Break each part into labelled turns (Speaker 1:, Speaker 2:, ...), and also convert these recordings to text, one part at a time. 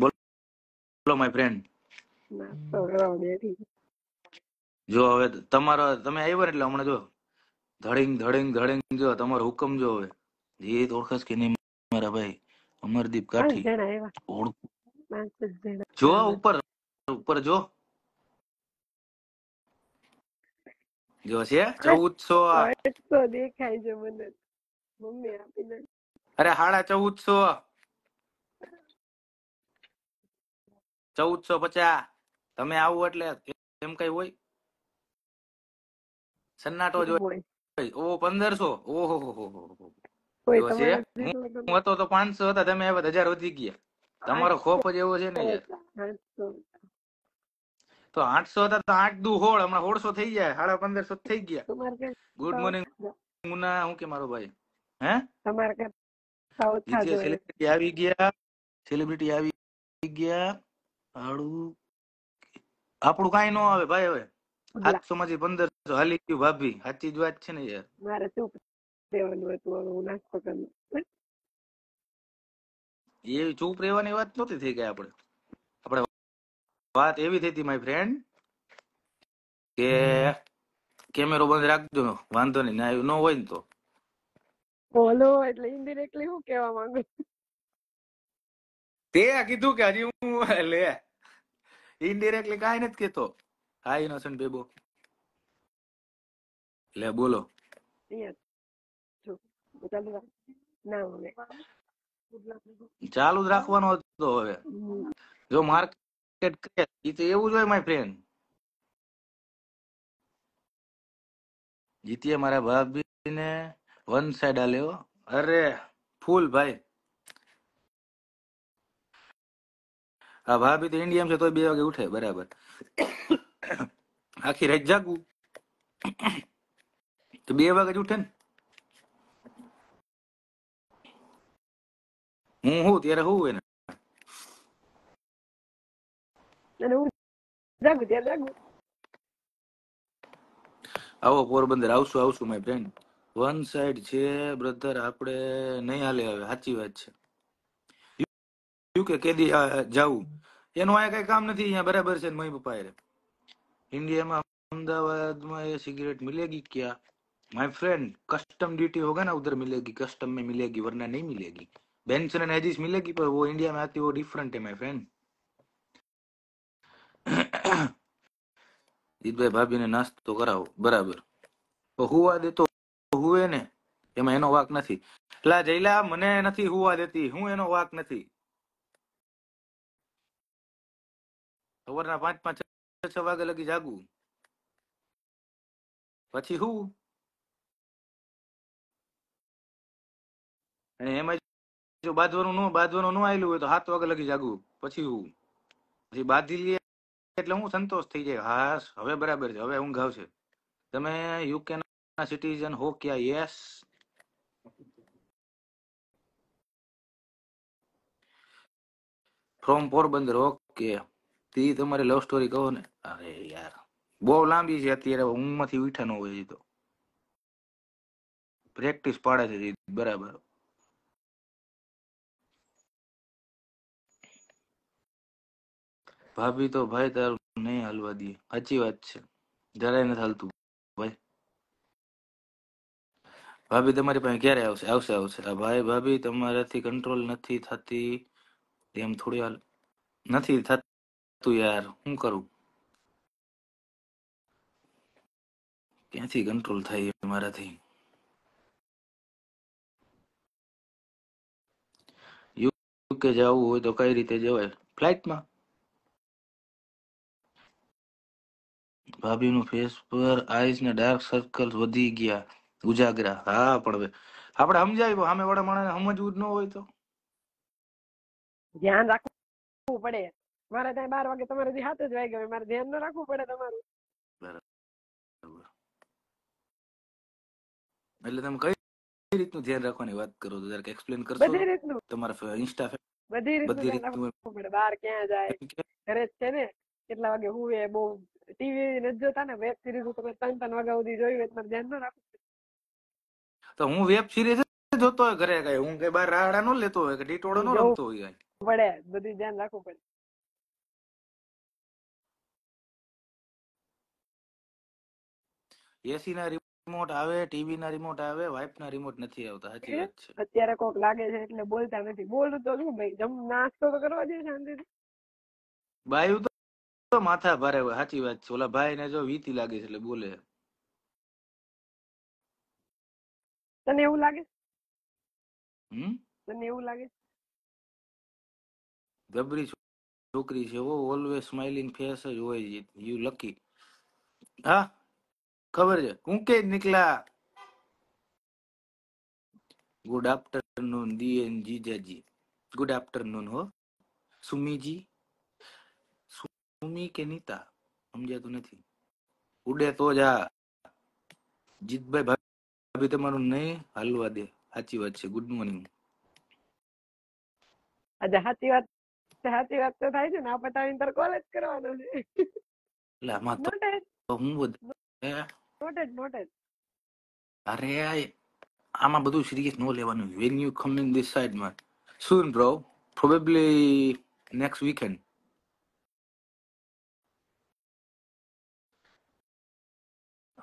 Speaker 1: બોલો my friend જો હવે તમારો તમે આવ્યો એટલે હમણાં જો ધડિંગ ધડિંગ ધડિંગ જો તમારો હુકમ જો હવે એ ઓળખાશ કે નહીં મારા ભાઈ અમરદીપ કાઠી જો ઉપર ઉપર જો જો છે ચૌદસો
Speaker 2: દેખાય છે મને મમ્મી આપી દે
Speaker 1: અરે હાડા ચૌદસો ચૌદસો પચાસ તમે આવું એટલે એમ કઈ હોય સન્નાટો જ ઓ પંદરસો ઓહો હું હતો તો પાંચસો હતા તમે આવ્યા હજાર વધી ગયા તમારો ખોફ જ એવો છે ને તો આઠસો હતા તો આઠ દુ હોળ હમણાં હોળસો થઈ જાય સાડા પંદરસો થઈ ગયા ગુડ મોર્નિંગ મુના હું કે મારો ભાઈ હે તમારે
Speaker 2: સેલિબ્રિટી
Speaker 1: આવી ગયા સેલિબ્રિટી આવી ગયા આપણું કાઈ નો આવે ભાઈ હવે સાતસો માંથી પંદરસો હાલી ગયું ભાભી સાચી જ વાત છે ને યાર
Speaker 2: મારે ચૂપ રહેવાનું હતું હવે હું નાસ્તો કરું
Speaker 1: એવી ચૂપ રહેવાની વાત નહોતી થઈ ગઈ આપણે આપણે વાત એવી થઈ હતી માય ફ્રેન્ડ કે કેમેરો બંધ રાખજો વાંધો નહીં ના ન હોય ને તો
Speaker 2: બોલો એટલે ઇન્ડિરેક્ટલી હું કહેવા માંગુ
Speaker 1: તે કીધું કે હજી હું લે ઇનડિરેક્ટલી કાંઈ નથી કેતો હા ઇનોસન્ટ બેબો લે બોલો ચાલુ જ રાખવાનો હતો હવે જો માર્કેટ કરે એ તો એવું જ હોય માય ફ્રેન્ડ જીતીએ મારા ભાભી ને વન સાઈડ આલ્યો અરે ફૂલ ભાઈ હા ભાભી તો ઇન્ડિયામાં છે તો બે વાગે ઉઠે બરાબર આખી રાત જાગવું તો બે વાગે જ ઉઠે ને હું હું ત્યારે હું એને આવો પોરબંદર આવશું આવશું માય ફ્રેન્ડ વન સાઈડ છે બ્રધર આપણે નહીં હાલે હવે સાચી વાત છે યુકે કેદી જાવું એનું આ કઈ કામ નથી અહીંયા બરાબર છે મમ્મી પપ્પા રે ઇન્ડિયામાં અમદાવાદમાં એ સિગરેટ મિલેગી ક્યાં માય ફ્રેન્ડ કસ્ટમ ડ્યુટી होगा ના ઉધર मिलेगी કસ્ટમ में મિલેગી વરના नहीं મિલેગી बेंसन एंड एजिस मिलेगी पर वो इंडिया में आती है वो डिफरेंट है જીતભાઈ ભાભીને નાસ્તો કરાવો બરાબર હુવા દેતો હુવે ને એમાં એનો વાક નથી એટલે જઈલા મને નથી હુવા દેતી હું એનો વાક નથી સવારના પાંચ પાંચ છ વાગે લગી જાગવું પછી હું અને એમાં જો બાંધવાનું ન બાંધવાનું ન આવેલું હોય તો સાત વાગે લગી જાગવું પછી હું પછી બાંધી લઈએ એટલે હું સંતોષ થઈ જાય હા હવે બરાબર છે હવે ઊંઘ આવશે તમે યુકે ના સિટીઝન હો ક્યાં યસ ફ્રોમ પોરબંદર ઓકે તે તમારે લવ સ્ટોરી કહો ને અરે યાર બહુ લાંબી છે અત્યારે ઊંઘમાંથી ઉઠા ન હોય તો પ્રેક્ટિસ પાડે છે બરાબર ભાભી તો ભાઈ તારું નહીં હાલવા દે સાચી વાત છે જરાય નથી હાલતું ભાઈ ભાભી તમારી પાસે ક્યારે આવશે આવશે આવશે આ ભાઈ ભાભી તમારાથી કંટ્રોલ નથી થતી એમ થોડી હાલ નથી થતી તો યાર શું કરું ક્યાંથી કંટ્રોલ થાય મારાથી યુકે જવું હોય તો કઈ રીતે જવાય ફ્લાઇટમાં ભાભીનું ફેસ પર આઈસ ને ડાર્ક સર્કલ વધી ગયા ઉજાગરા હા પણ આપણે સમજાવ્યું સામે વાળા માણસને સમજવું જ ન હોય તો ધ્યાન
Speaker 2: રાખવું પડે મારે ત્યાં બાર વાગે તમારે જે હાથ જ વાગ્યા હોય મારે ધ્યાન ન રાખવું પડે તમારું
Speaker 1: એટલે તમે કઈ રીતનું ધ્યાન રાખવાની વાત કરો તો જરાક એક્સપ્લેન કરશો બધી રીતનું તમારા ઇન્સ્ટા
Speaker 2: બધી રીતનું પડે બહાર ક્યાં જાય ઘરે છે ને કેટલા વાગે હું એ બહુ ટીવી નથી જોતા ને વેબ સિરીઝ તમે ત્રણ ત્રણ વાગ્યા સુધી જોઈ હોય તમારે ધ્યાન ન રાખવું
Speaker 1: તો હું વેબ સિરીઝ જોતો હોય ઘરે કઈ હું કઈ બહાર રાડા ન લેતો હોય કે ડીટોડો ન રમતો હોય
Speaker 2: પડે બધી ધ્યાન રાખવું
Speaker 3: પડે
Speaker 1: એસી ના રિમોટ આવે ટીવી ના રિમોટ આવે વાઇફ ના રિમોટ નથી આવતા સાચી વાત
Speaker 2: અત્યારે કોક લાગે છે એટલે બોલતા નથી બોલું તો શું ભાઈ જમ નાસ્તો તો કરવા દે શાંતિથી
Speaker 1: બાયું તો માથા ભારે હોય સાચી વાત છે ઓલા ભાઈ ને જો વીતી લાગે છે એટલે બોલે
Speaker 2: તને એવું લાગે હમ તને એવું લાગે
Speaker 1: ગબરી છોકરી છે ઓ ઓલવેઝ સ્માઇલિંગ ફેસ જ હોય યુ લકી હા ખબર છે હું કે નીકળા ગુડ આફ્ટરનૂન દીએનજી જાજી ગુડ આફ્ટરનૂન હો સુમીજી સુમી કે નીતા સમજાતું નથી ઉડે તો જા જીતભાઈ ભાભી તમારું નહીં હાલવા દે સાચી વાત છે ગુડ મોર્નિંગ
Speaker 2: અચ્છા સાચી વાત સાચી વાત તો થાય છે ને આપણે તારી તાર કોલેજ કરવાનો છે એટલે
Speaker 1: આમાં તો હું બધું મોટે જ મોટે જ આમાં બધું સિરિયસ નો લેવાનું when you come in this side માં soon bro probably next weekend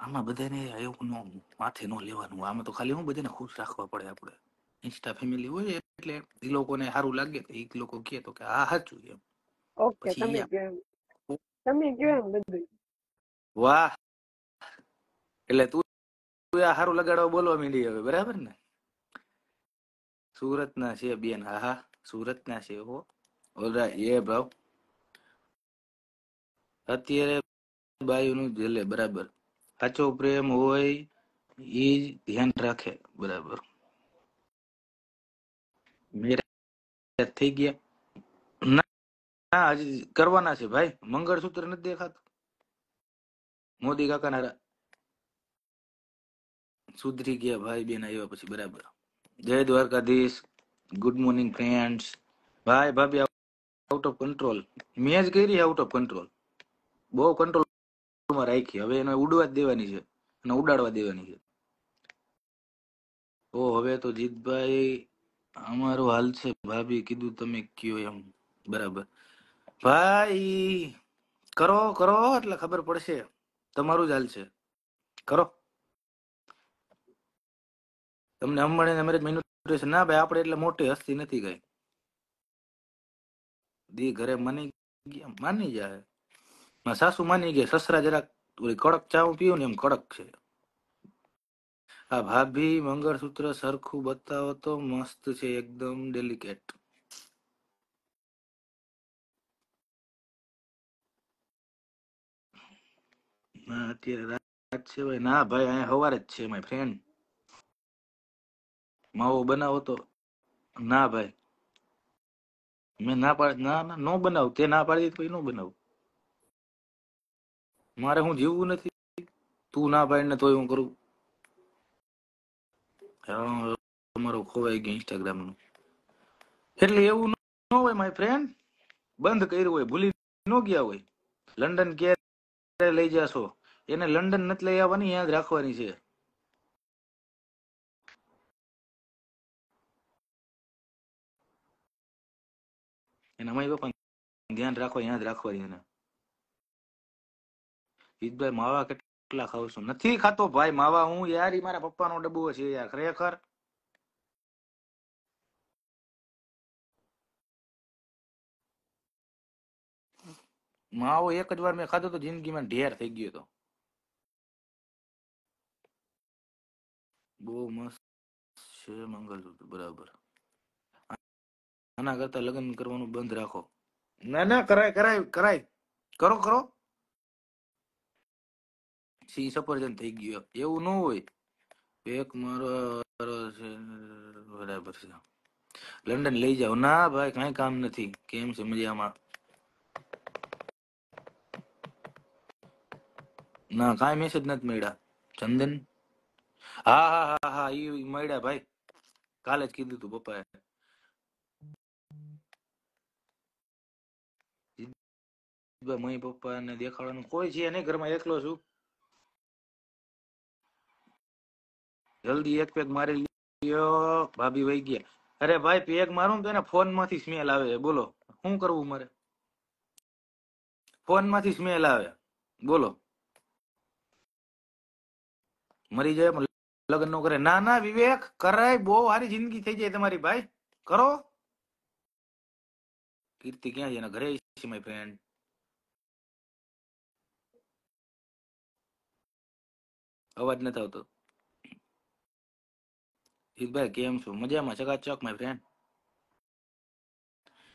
Speaker 1: આમાં બધાને એવું નો માથે નો લેવાનું આમાં તો ખાલી હું બધાને ખુશ રાખવા પડે આપણે ઇન્સ્ટા ફેમિલી હોય એટલે એ લોકોને સારું લાગે તો એ લોકો કહે તો કે હા સાચું એમ
Speaker 2: ઓકે તમે તમે કેમ બધું
Speaker 1: વાહ લે તું કુઆ હારો લગાડવો બોલવા મીડી હવે બરાબર ને સુરત ના છે બેન આહા સુરત ના છે હો ઓલા એ ભાઈ અત્યારે બાયુ નું જલે બરાબર સાચો પ્રેમ હોય એ ધ્યાન રાખે બરાબર મેર થઈ ગયા ના આજ કરવા ના છે ભાઈ મંગળ સૂત્ર ન દેખાતું મોદી કાકા ના સુધરી ગયા ભાઈ બેન આવ્યા પછી બરાબર જય દ્વારકાધીશ ગુડ મોર્નિંગ ફ્રેન્ડ્સ ભાઈ ભાભી આઉટ ઓફ કંટ્રોલ મેં જ કરી આઉટ ઓફ કંટ્રોલ બહુ કંટ્રોલ માં રાખી હવે એને ઉડવા જ દેવાની છે અને ઉડાડવા દેવાની છે ઓ હવે તો જીતભાઈ અમારો હાલ છે ભાભી કીધું તમે કયો એમ બરાબર ભાઈ કરો કરો એટલે ખબર પડશે તમારું જ હાલ છે કરો તમને અંબાણીના મેરેજ મિનિટ ના ભાઈ આપણે એટલે મોટી હસ્તી નથી ગઈ દી ઘરે માની ગયા માની જાય મારા સાસુ માની ગયા સસરા જરાક ઓલી કડક ચા પીવું ને એમ કડક છે આ ભાભી મંગળસૂત્ર સરખું બતાવો તો મસ્ત છે એકદમ ડેલિકેટ અત્યારે રાત છે ભાઈ ના ભાઈ અહીંયા સવારે જ છે મારી ફ્રેન્ડ માવો બનાવો તો ના ભાઈ મેં ના પાડ ના ના નો બનાવ તે ના પાડી તો એ નો બનાવ મારે હું જીવવું નથી તું ના પાડ ને તોય હું કરું તમારું ખોવાઈ ગયો ઇન્સ્ટાગ્રામ નું એટલે એવું ન હોય માય ફ્રેન્ડ બંધ કર્યું હોય ભૂલી ન ગયા હોય લંડન ક્યારે લઈ જાશો એને લંડન નથી લઈ આવવાની યાદ રાખવાની છે એનામાં એ પણ ધ્યાન રાખો યાદ રાખવાની એના માવા કેટલા ખાવ છું નથી ખાતો ભાઈ માવા હું યાર એ મારા પપ્પાનો ડબ્બો છે યાર ખરેખર
Speaker 3: માવો એક જ વાર મેં ખાધો તો જિંદગીમાં ઢેર થઈ ગયો તો
Speaker 1: બહુ મસ્ત છે મંગલસૂત્ર બરાબર આના કરતા લગ્ન કરવાનું બંધ રાખો ના ના કરાય કરાય કરાય કરો કરો સી સફરજન થઈ ગયો એવું ન હોય એક મારો છે બરાબર છે લંડન લઈ જાવ ના ભાઈ કઈ કામ નથી કેમ છે મજામાં ના કાંઈ મેસેજ નથી મળ્યા ચંદન હા હા હા હા એ મળ્યા ભાઈ કાલે જ કીધું તું પપ્પાએ મમ્મી પપ્પા ને દેખાડવાનું કોઈ છે નહીં ઘરમાં એકલો છું જલ્દી એક પેગ મારી લ્યો ભાભી વહી ગયા અરે ભાઈ પેગ મારું તો એના ફોન માંથી સ્મેલ આવે બોલો શું કરવું મારે ફોન માંથી સ્મેલ આવે બોલો મરી જાય લગ્ન નો કરે ના ના વિવેક કરાય બહુ સારી જિંદગી થઈ જાય તમારી ભાઈ કરો કીર્તિ ક્યાં છે
Speaker 3: ઘરે છે મારી ફ્રેન્ડ
Speaker 1: અવાજ નથી આવતો હિતભાઈ કેમ છો મજામાં ચકાચક માય ફ્રેન્ડ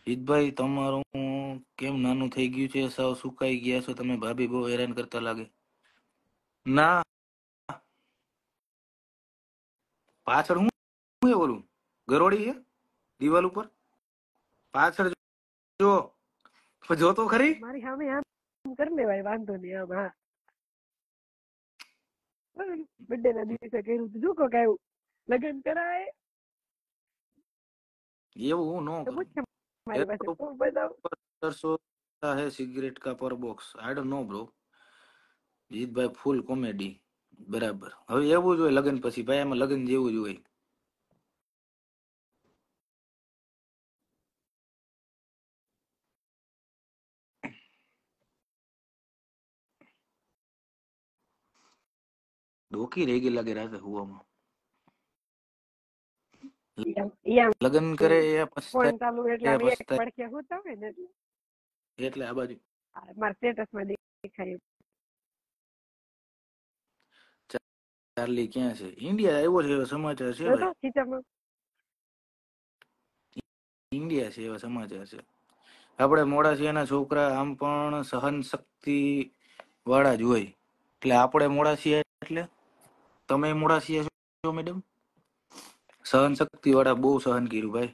Speaker 1: હિતભાઈ તમારું કેમ નાનું થઈ ગયું છે સૌ સુકાઈ ગયા છો તમે ભાભી બહુ હેરાન કરતા લાગે ના પાછળ હું શું બોલું ગરોડી ગરોળી છે દિવાલ ઉપર પાછળ જો જો તો ખરી
Speaker 2: મારી સામે આમ કર લેવાય વાંધો નહીં આમ હા બર્થડે ના દિવસે કર્યું તું શું કોક આવ્યું લગ્ન કરાય એવું નો મારી પાસે તો
Speaker 3: બતાવો
Speaker 1: है cigarette box I don't know bro Jeetbhai full comedy બરાબર હવે એવું જ હોય લગ્ન પછી ભાઈ એમાં લગ્ન જેવું જ હોય ડોકી રહી ગઈ લાગે રાતે હુવામાં લગ્ન કરે એટલે આ બાજુ ચાર્લી ક્યાં છે ઇન્ડિયા આવ્યો છે એવો સમાચાર છે ઇન્ડિયા છે એવા સમાચાર છે આપણે મોડાસિયાના છોકરા આમ પણ સહન શક્તિ વાળા જ હોય એટલે આપણે મોડાસિયા એટલે તમે મોડાસિયા છો મેડમ સહન શક્તિ વાળા બહુ સહન કર્યું ભાઈ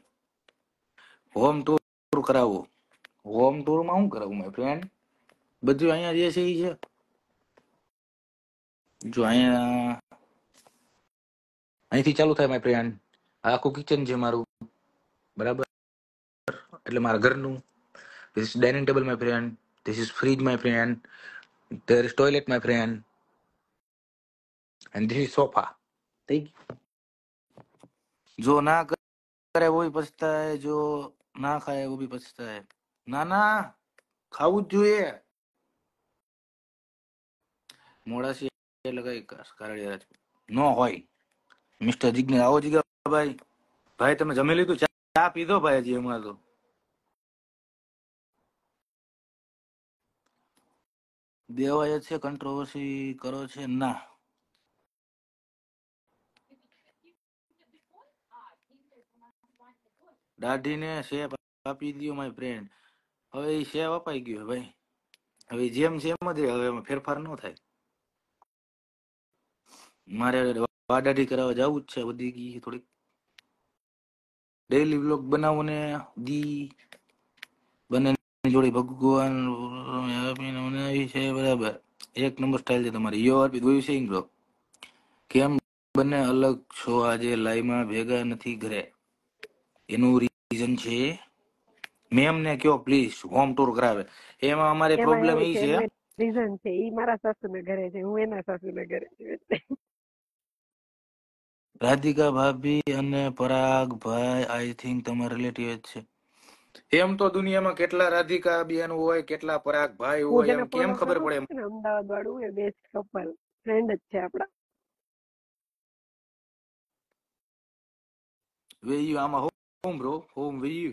Speaker 1: હોમ ટૂર કરાવો હોમ ટૂરમાં શું કરાવું માય ફ્રેન્ડ બધું અહીંયા જે છે એ છે જો અહીંયા અહીંથી ચાલુ થાય મારી ફ્રેન્ડ આખું કિચન છે મારું બરાબર એટલે મારા ઘરનું this is dining table my friend this is fridge my friend there is toilet my friend And this is થઈ જો ના કરે એવું પછતાય જો ના ખાય એવું બી પછતાય ના ના ખાવું જ જોઈએ મોડાસી લગાઈ કારડિયા નો હોય મિસ્ટર જિગ્નેશ આવો જગ્યા ભાઈ ભાઈ તમે જમી લીધું ચા પીધો ભાઈ હજી હમણાં તો દેવાય છે કંટ્રોવર્સી કરો છે ના દાઢીને શેપ આપી દો માય ફ્રેન્ડ હવે એ શેપ અપાઈ ગયો ભાઈ હવે જેમ છે એમ જ હવે એમાં ફેરફાર ન થાય મારે વાડાઢી કરાવવા જવું જ છે વધી ગઈ થોડીક ડેઈલી બ્લોગ બનાવો ને દી બંને જોડે ભગવાન બનાવી છે બરાબર એક નંબર સ્ટાઇલ છે તમારી યો અર્પિત ગયું છે બ્લોગ કેમ બંને અલગ છો આજે લાઈમાં ભેગા નથી ઘરે એનું રીઝન છે મેમને કયો પ્લીઝ હોમ ટૂર કરાવે એમાં અમારે પ્રોબ્લેમ એ છે
Speaker 2: રીઝન છે ઈ મારા સાસુના ઘરે છે હું એના સાસુના ઘરે છું
Speaker 1: રાધિકા ભાભી અને પરાગભાઈ આઈ થિંક તમારા રિલેટિવ જ છે એમ તો દુનિયામાં કેટલા રાધિકા બેન હોય કેટલા પરાગ ભાઈ હોય એમ કેમ ખબર પડે
Speaker 2: અમદાવાદ વાળું એ બેસ્ટ કપલ
Speaker 3: ફ્રેન્ડ જ છે આપડા
Speaker 1: વે આમાં Kom bro, home with you.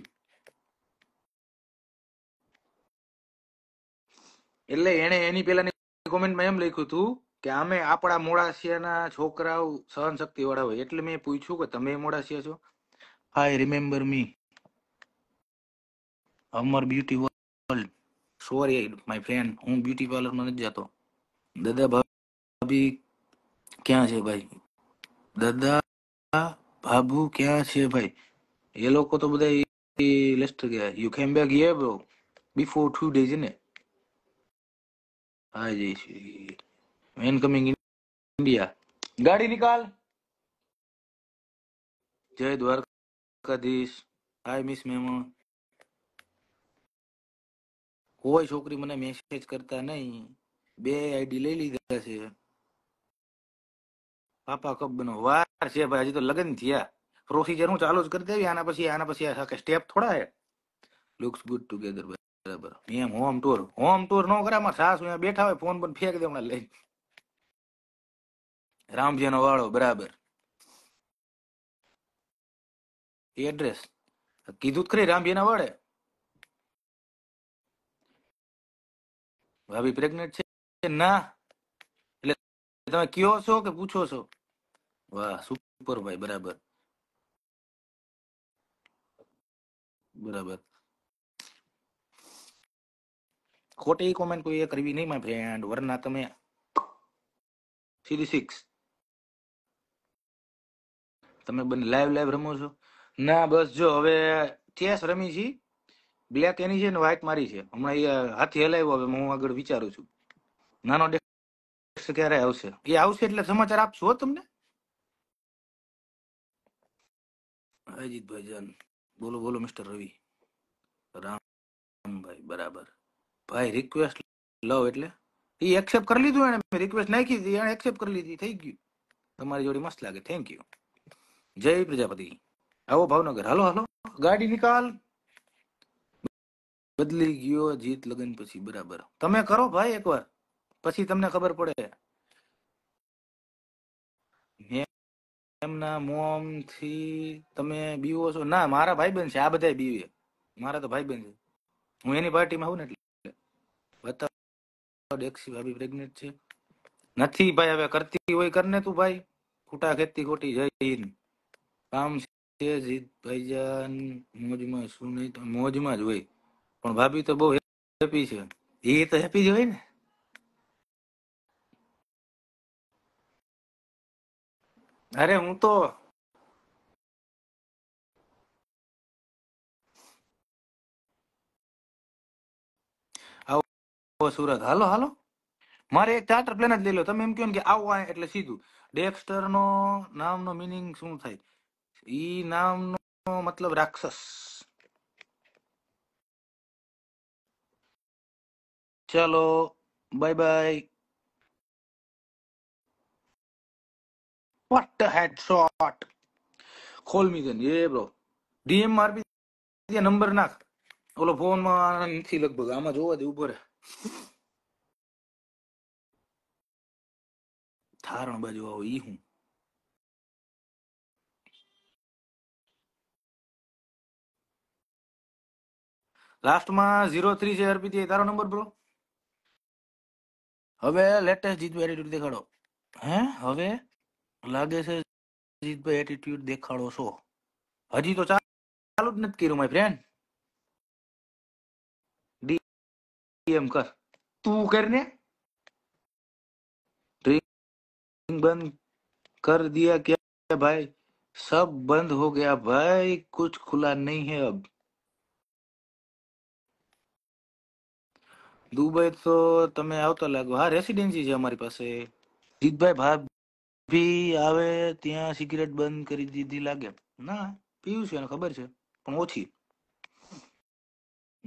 Speaker 1: એટલે એને એની પેલાની કોમેન્ટમાં એમ લખ્યું હતું કે અમે આપણા મોડાસિયાના છોકરાઓ સહન શક્તિ વાળા હોય એટલે મેં પૂછ્યું કે તમે મોડાસિયા છો I remember me Amar beauty world sorry my friend હું બ્યુટી પાર્લર માં નથી જતો દાદા ભાભી ક્યાં છે ભાઈ દાદા ભાભુ ક્યાં છે ભાઈ એ લોકો તો બધા લેસ્ટર ગયા યુ કેમ બેક યે બ્રો બિફોર ટુ ડેઝ ને હા જય શ્રી મેન કમિંગ ઇન્ડિયા ગાડી નિકાલ જય દ્વારકાધીશ હાય મિસ મેમણ કોઈ છોકરી મને મેસેજ કરતા નહીં બે આઈડી લઈ લીધા છે પાપા કબ બનો વાર છે ભાઈ હજી તો લગ્ન થયા પ્રોસીજર હું ચાલુ જ કરી દેવી આના પછી આના પછી આ સ્ટેપ થોડા હે લુક્સ ગુડ ટુગેધર બરાબર એમ હોમ ટુર હોમ ટૂર નો કરે અમાર સાસુ અહીંયા બેઠા હોય ફોન પણ ફેંક દે હમણાં લઈ રામજી નો વાળો બરાબર
Speaker 3: એડ્રેસ કીધું ખરી રામજી ના વાળે
Speaker 1: ભાભી પ્રેગ્નેન્ટ છે ના એટલે તમે કયો છો કે પૂછો છો વાહ સુપર ભાઈ બરાબર બરાબર ખોટી કોમેન્ટ કોઈએ કરવી નહીં માય ફ્રેન્ડ વરના તમે થ્રી સિક્સ તમે બંને લાઈવ લાઈવ રમો છો ના બસ જો હવે ચેસ રમી છી બ્લેક એની છે ને વ્હાઈટ મારી છે હમણાં એ હાથી હલાવ્યો હવે હું આગળ વિચારું છું નાનો ડેક્સ ક્યારે આવશે એ આવશે એટલે સમાચાર આપશો તમને અજીતભાઈ જાન બોલો બોલો મિસ્ટર રવિ રામભાઈ બરાબર ભાઈ રિક્વેસ્ટ લવ એટલે એ એક્સેપ્ટ કરી લીધું એને મેં રિક્વેસ્ટ નાખી દીધી એને એક્સેપ્ટ કરી લીધી થઈ ગયું તમારી જોડી મસ્ત લાગે થેન્ક યુ જય પ્રજાપતિ આવો ભાવનગર હાલો હાલો ગાડી નિકાલ બદલી ગયો જીત લગન પછી બરાબર તમે કરો ભાઈ એકવાર પછી તમને ખબર પડે એમના મોમ થી તમે બીવો છો ના મારા ભાઈ બેન છે આ બધા બીવે મારા તો ભાઈ બેન છે હું એની પાર્ટીમાં આવું ને એટલે બતાવ ડેક્સી ભાભી પ્રેગ્નેન્ટ છે નથી ભાઈ હવે કરતી હોય કરને તું ભાઈ ખૂટા ખેતી ખોટી જઈને કામ છે જીત ભાઈજાન મોજમાં શું નહીં મોજમાં જ હોય પણ ભાભી તો બહુ હેપી છે એ તો હેપી જ હોય ને અરે હું તો સુરત હાલો હાલો મારે એક ચાર્ટર પ્લેન જ લઈ લો તમે એમ કહો કે આવો આ એટલે સીધું ડેક્સ્ટર નો નામનો મિનિંગ શું થાય ઈ નામનો મતલબ રાક્ષસ
Speaker 3: ચલો bye bye
Speaker 1: What a headshot! ખોલ મિશન એ બ્રો ડીએમ મારપી ત્યાં નંબર નાખ ઓલો ફોનમાં નથી લગભગ આમાં જોવા દે ઉભો રહે
Speaker 3: થારણ બાજુ આવો ઈ હું લાસ્ટમાં ઝીરો થ્રી
Speaker 1: છે અર્પિત તારો નંબર બ્રો હવે લેટેસ્ટ જીતવા એડિટ્યુડ દેખાડો હે હવે लगे से जीत भाई एटीट्यूड देखाड़ो सो हजी तो चालू नत करू माय फ्रेंड डीएम कर तू करने ड्रिंक बंद कर दिया क्या भाई सब बंद हो गया भाई कुछ खुला नहीं है अब दुबई तो तमें आवता तो लागो हा रेसिडेंसी छे हमारी पासे जीत भाई भाई પી આવે ત્યાં સિગરેટ બંધ કરી દીધી લાગે ના પીવું છે એને ખબર છે પણ ઓછી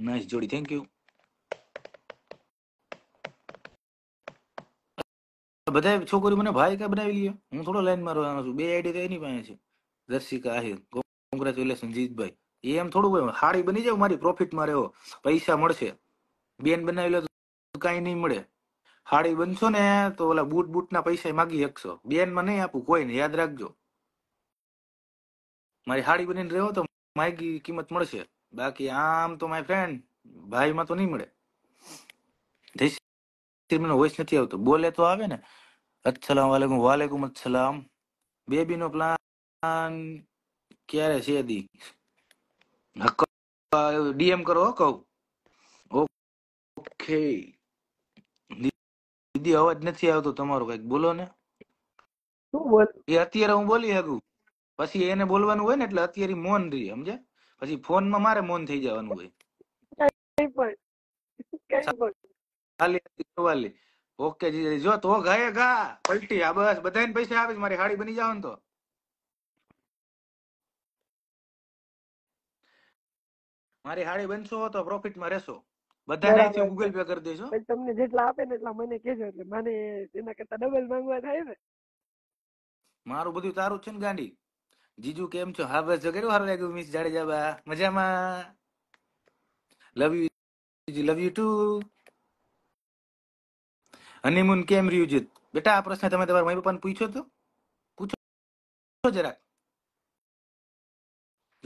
Speaker 1: નાઈસ જોડી થેન્ક યુ બધા છોકરી મને ભાઈ કા બનાવી લઈએ હું થોડો લાઈન માં રહેવાનો છું બે આઈડી તો એની પાસે છે દર્શિકા આહિર કોંગ્રેચ્યુલેશન જીતભાઈ એમ થોડું હોય હાડી બની જાવ મારી પ્રોફિટમાં રહેવો પૈસા મળશે બેન બનાવી લો તો કાંઈ નહીં મળે હાડી બનશો ને તો ઓલા બૂટ બૂટ ના પૈસા માગી શકશો બેન માં નહીં આપું કોઈ ને યાદ રાખજો મારી સાડી બનીને રહ્યો તો માગી કિંમત મળશે બાકી આમ તો માય ફ્રેન્ડ ભાઈ માં તો નહીં મળે જયશ્રીનો વોઇસ નથી આવતો બોલે તો આવે ને અસલામ વાલેકુમ વાલેકુમ અસલામ બેબી નો પ્લાન ક્યારે છે દી ડીએમ કરો કહું ઓકે સીધી અવાજ નથી આવતો તમારો કઈક બોલો ને શું બોલ એ અત્યારે હું બોલી શકું પછી એને બોલવાનું હોય ને એટલે અત્યારે મૌન રહી સમજે પછી ફોન માં મારે મૌન થઈ જવાનું હોય ઓકે જીજાજી જો તો ગાય ગા પલટી આ બસ બધાને પૈસા આપીશ મારી હાડી બની જવાનું તો મારી હાડી બનશો તો માં રહેશો બધાને ગૂગલ પે કરી દેજો
Speaker 2: તમને જેટલા આપે ને એટલા મને કહેજો એટલે મને એના કરતા ડબલ માંગવા થાય ને
Speaker 1: મારું બધું તારું છે ને ગાંડી જીજુ કેમ છો હા બસ કર્યું સારું લાગ્યું મિસ જાડેજા બા મજામાં love you love you too honeymoon કેમ રહ્યું છે બેટા આ પ્રશ્ન તમે તમારા મમ્મી પપ્પાને પૂછ્યો તો પૂછો જરાક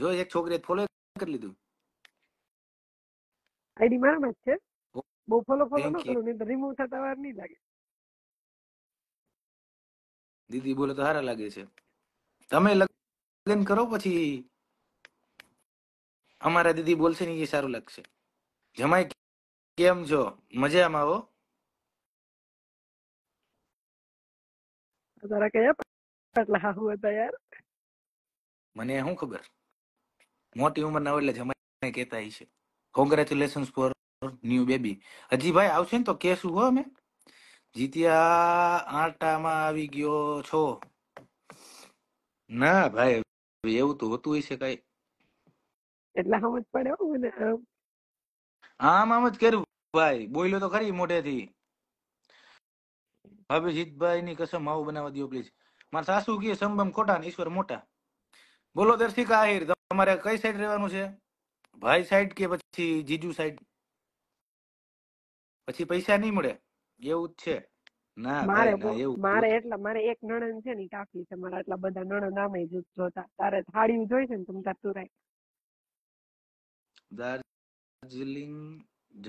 Speaker 1: જો એક છોકરીએ ફોલો કરી લીધું
Speaker 3: આઈડી મારામાં
Speaker 2: જ છે
Speaker 1: બહુ ફોલો ફોલો ન કરો
Speaker 2: નહીં રિમૂવ થતા વાર નહીં લાગે
Speaker 1: દીદી બોલે તો સારા લાગે છે તમે લગ્ન કરો પછી અમારા દીદી બોલશે ને એ સારું લાગશે જમાઈ કેમ છો મજામાં આવો
Speaker 3: તારા કયા પાટલા હાહુ હતા યાર
Speaker 1: મને શું ખબર મોટી ઉંમરના હોય એટલે જમાઈ કહેતા હશે કોંગ્રેચ્યુલેશન ફોર ન્યુ બેબી હજી ભાઈ આવશે ને તો કેશું હો અમે જીત્યા આટામાં આવી ગયો છો ના ભાઈ એવું તો હોતું હશે કઈ
Speaker 2: એટલા સમજ પડે મને
Speaker 1: આમ આમ જ કર્યું ભાઈ બોલ્યો તો ખરી મોઢેથી હવે જીતભાઈ ની કસમ આવું બનાવવા દો પ્લીઝ મારા સાસુ કે સંબમ ખોટા ને ઈશ્વર મોટા બોલો દર્શિકા આહિર તમારે કઈ સાઈડ રહેવાનું છે ભાઈ સાઈડ કે પછી જીજુ સાઈડ પછી પૈસા નહીં મળે એવું છે મારે
Speaker 2: એટલા મારે એક નણંદ છે ને કાકી છે મારા એટલા બધા નણંદ આમે જોતા તારે થાળીયું જોઈ છે ને તમ તાર તું રાખ
Speaker 1: દાર્જિલિંગ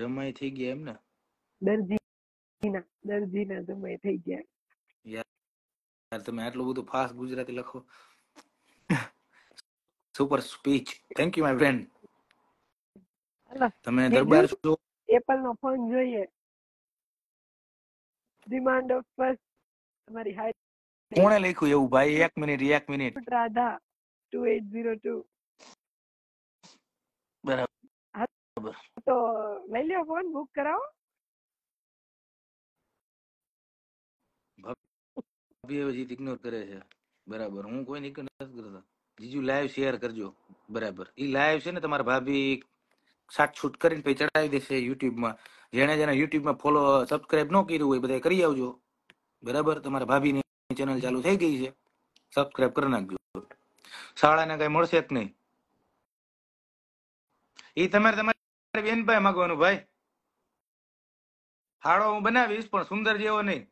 Speaker 1: જમાઈ થઈ ગયા એમ
Speaker 2: ને દરજીના દર્જીના જમાઈ થઈ ગયા
Speaker 1: યાર તમે આટલું બધું ફાસ્ટ ગુજરાતી લખો super speech thank you my friend તમે દરબાર છો
Speaker 2: એપલ નો ફોન જોઈએ ડિમાન્ડ ઓફ ફર્સ્ટ તમારી હાઈ
Speaker 1: કોણે લખ્યું એવું ભાઈ એક મિનિટ એક મિનિટ
Speaker 2: રાધા 2802
Speaker 3: બરાબર તો લઈ લ્યો ફોન બુક કરાવો
Speaker 1: ભાભી હવે જીત ઇગ્નોર કરે છે બરાબર હું કોઈ ઇગ્નોર નથી કરતા જીજુ લાઈવ શેર કરજો બરાબર ઈ લાઈવ છે ને તમારા ભાભી શાર્ટ શૂટ કરીને પછી ચડાવી દેશે યુટ્યુબમાં જેને જેને યુટ્યુબમાં ફોલો સબસ્ક્રાઇબ ન કર્યું હોય બધા કરી આવજો બરાબર તમારા ભાભીની ચેનલ ચાલુ થઈ ગઈ છે સબસ્ક્રાઇબ કરી નાખજો શાળાને કઈ મળશે જ નહીં એ તમારે તમારે બેનભાઈ માગવાનું ભાઈ હાડો હું બનાવીશ પણ સુંદર જેવો નહીં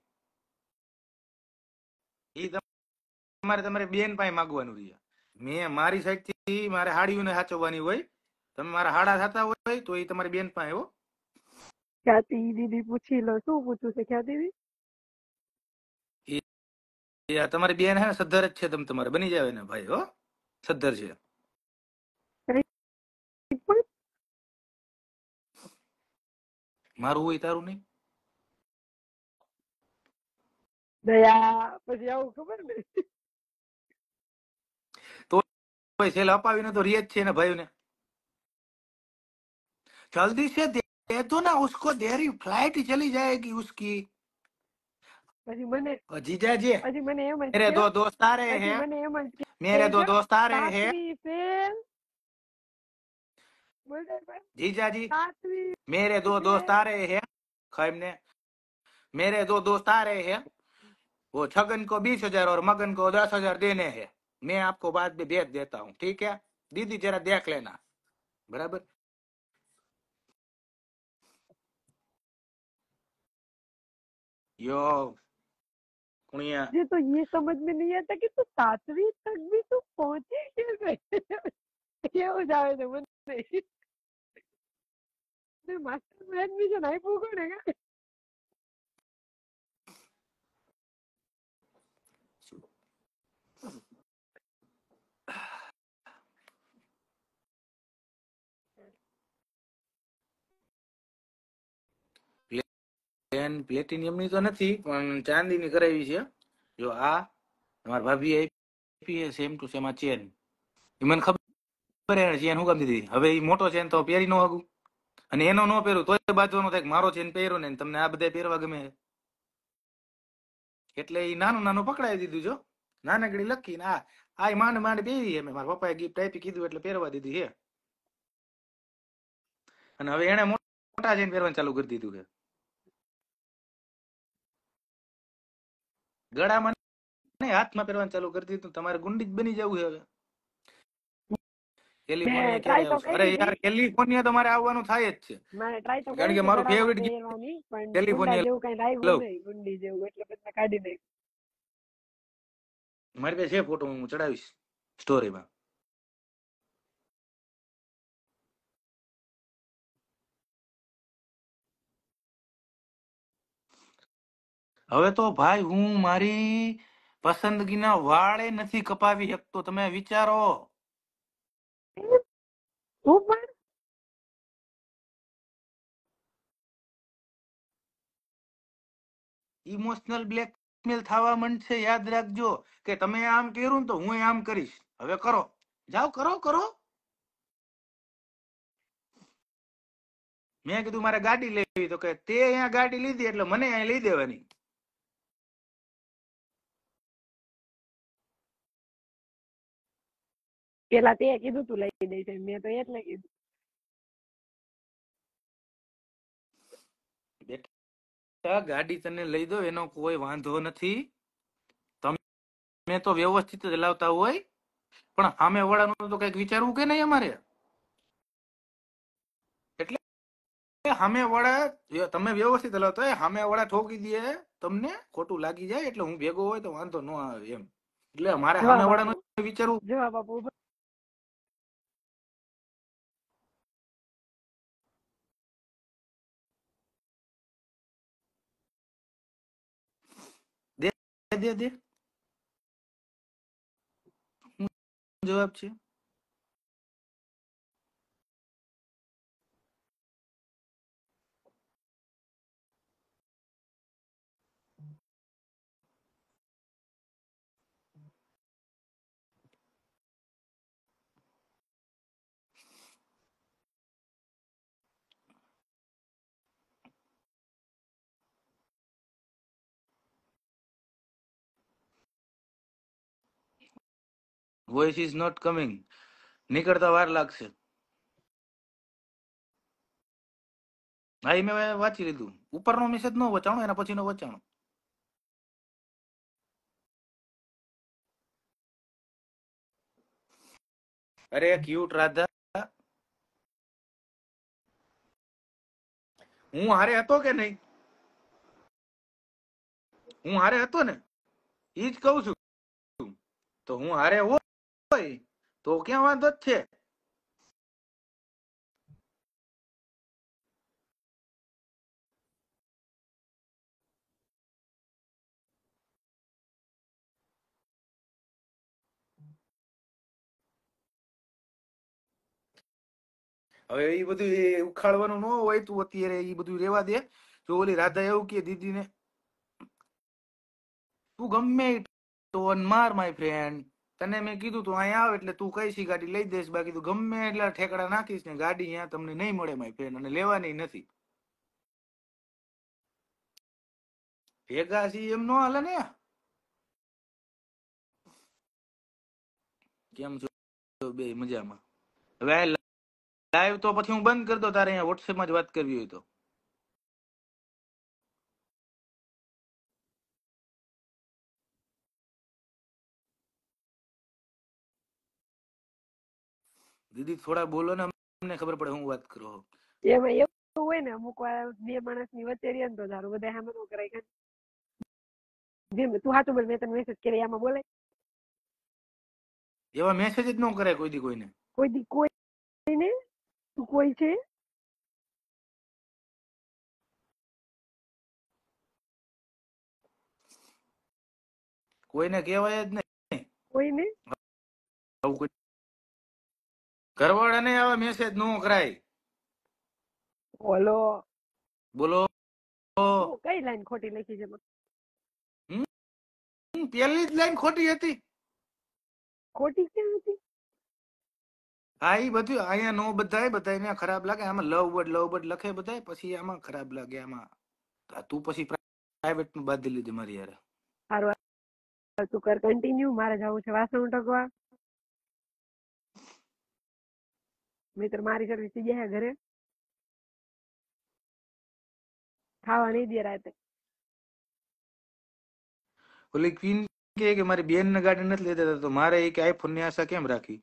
Speaker 1: એ તમારે તમારે બેન પાસે માગવાનું છે મેં મારી સાઈડ થી મારે હાડીઓને સાચવવાની હોય તમે મારા હાડા થતા હોય તો એ તમારી બેન પાસે હો
Speaker 2: ક્યાંથી દીદી પૂછી લો શું પૂછ્યું છે ક્યાં દીદી
Speaker 1: તમારી બેન હે સદ્ધર જ છે તમે તમારે બની જાવે ને ભાઈ હો સદ્ધર છે મારું હોય તારું નહીં
Speaker 3: દયા
Speaker 2: પછી આવું ખબર ને
Speaker 1: તો છેલ્લે અપાવીને તો રિયજ છે ને ભાઈ ને जल्दी से दे दो ना उसको देरी फ्लाइट चली जाएगी उसकी પછી મને जी
Speaker 2: પછી મને એમ જ મેરે દો દોસ્ત આ રહે હે મને એમ જ
Speaker 1: મેરે जी मेरे दो दोस्त आ रहे हैं खैम ने मेरे दो दोस्त आ रहे हैं वो छगन को बीस हजार और मगन को दस हजार देने हैं मैं आपको बाद में भेज देता हूँ ठीक है दीदी जरा देख लेना बराबर
Speaker 3: यो कुनिया मुझे
Speaker 2: तो ये समझ में नहीं आता कि तू सातवीं तक भी तू पहुंची कैसे ये हो जावे तो, तो नहीं मास्टर मैन भी जो नहीं पूछो
Speaker 1: ચેન પ્લેટિનિયમની તો નથી પણ ચાંદીની કરાવી છે જો આ મારા ભાભી આપી સેમ ટુ સેમ આ ચેન એ મને ખબર એને ચેન હું કામ દીધી હવે એ મોટો ચેન તો પહેરી ન હગું અને એનો ન પહેરું તોય બાજવાનો થાય મારો ચેન પહેરો ને તમને આ બધા પહેરવા ગમે એટલે એ નાનું નાનું પકડાવી દીધું જો નાનકડી લખીને આ આ માંડ માંડ પહેરી અમે મારા પપ્પાએ ગિફ્ટ આપી કીધું એટલે પહેરવા દીધી છે અને હવે એને મોટા જઈને પહેરવાનું ચાલુ કરી દીધું કે ગળામાં નહીં હાથમાં પહેરવાનું ચાલુ કરી દીધું તમારે ગુંડી જ બની જવું છે હવે અરે યાર કેલિફોર્નિયા તો આવવાનું થાય જ
Speaker 2: છે મારું ફેવરિટ જેવું કઈ કાઢી
Speaker 1: મારી પાસે છે ફોટો હું ચડાવીશ સ્ટોરીમાં હવે તો ભાઈ હું મારી પસંદગીના વાળે નથી કપાવી શકતો તમે વિચારો ઇમોશનલ બ્લેકમેલ થવા માંડશે યાદ રાખજો કે તમે આમ કર્યું તો હું આમ કરીશ હવે કરો જાઓ કરો કરો મેં કીધું મારે
Speaker 3: ગાડી લેવી તો કે તે અહીંયા ગાડી લીધી એટલે મને અહીં લઈ દેવાની પેલા તે કીધું તું લઈ દઈશ મેં તો એટલે
Speaker 1: કીધું ગાડી તને લઈ દો એનો કોઈ વાંધો નથી તમે તો વ્યવસ્થિત ચલાવતા હોય પણ સામે વાળાનું તો કઈક વિચારવું કે નહીં અમારે એટલે સામે વાળા તમે વ્યવસ્થિત ચલાવતા હોય સામે વાળા ઠોકી દે તમને ખોટું લાગી જાય એટલે હું ભેગો હોય તો વાંધો ન આવે એમ એટલે મારે સામે વાળાનું વિચારવું જવા બાપુ
Speaker 3: દે દે જવાબ છે વોઇસ ઇઝ નોટ કમિંગ નીકળતા વાર લાગશે હા મેં વાંચી લીધું ઉપરનો મેસેજ નો વચાણો એના પછીનો વચાણો અરે ક્યુટ રાધા
Speaker 1: હું હારે હતો કે નહીં હું હારે હતો ને એ જ કહું છું તો હું હારે હો હોય તો ક્યાં વાંધો જ છે હવે એ બધું ઉખાડવાનું ન હોય તું અત્યારે એ બધું રેવા દે જો ઓલી રાધા એવું કે દીદીને તું ગમે ટોન માર માય ફ્રેન્ડ તને મેં કીધું તું અહીંયા આવ એટલે તું કઈ સી ગાડી લઈ દઈશ બાકી તું ગમે એટલા ઠેકડા નાખીશ ને ગાડી અહીંયા તમને નહીં મળે મારી ફ્રેન્ડ અને લેવાની નથી ભેગા સી એમ નો હાલે ને કેમ છો બે મજામાં હવે લાઈવ તો પછી હું બંધ કરી દો તારે અહીંયા વોટ્સએપમાં જ વાત કરવી હોય તો દીદી થોડા બોલો ને અમને ખબર પડે હું વાત કરો
Speaker 3: એમાં એવું હોય ને અમુક
Speaker 2: વાર બે માણસ ની વચ્ચે રહે તો તારું બધા હામે નો કરાય જેમ તું હાચું બોલ
Speaker 3: મેં તને મેસેજ કર્યો એમાં બોલે
Speaker 1: એવા મેસેજ જ ન કરાય કોઈ દી કોઈને
Speaker 3: કોઈ દી કોઈને તું કોઈ છે કોઈને કહેવાય જ નહીં કોઈને આવું કોઈ કરવાડાને આવા મેસેજ નો કરાય બોલો બોલો
Speaker 2: કઈ લાઈન ખોટી લખી છે
Speaker 3: હમ
Speaker 1: પેલી જ લાઈન ખોટી હતી ખોટી કેમ હતી હા એ બધું અહીંયા નો બધાય બધા અહીંયા ખરાબ લાગે આમાં લવ બર્ડ લવ બર્ડ લખે બધાય પછી આમાં ખરાબ લાગે આમાં તું પછી પ્રાઇવેટ નું બાંધી લીધું મારી યાર સારું
Speaker 2: તું કર કન્ટિન્યુ મારે જવું છે વાસણ ટકવા
Speaker 3: મિત્ર મારી સર્વિસ થઈ ગયા ઘરે ખાવા નહીં દે રાતે
Speaker 1: ઓલી ક્વીન કે કે મારી બેન ને ગાડી નથી લેતા તો મારે એક આઈફોન ની આશા કેમ રાખી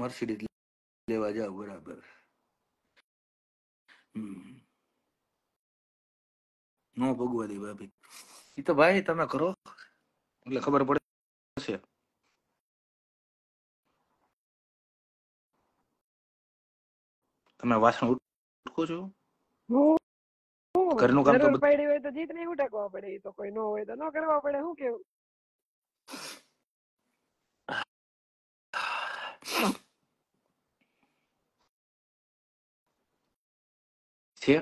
Speaker 1: મર્સિડીઝ લેવા જાવ બરાબર નો ભગવા દે ભાભી એ તો ભાઈ તમે કરો એટલે ખબર પડે છે તમે વાસણ ઉટકો છો
Speaker 3: ઘરનું કામ તો પડી
Speaker 2: હોય તો જીત નહીં ઉટકવા પડે એ તો કોઈ ન હોય તો ન કરવા પડે શું કેવું
Speaker 3: છે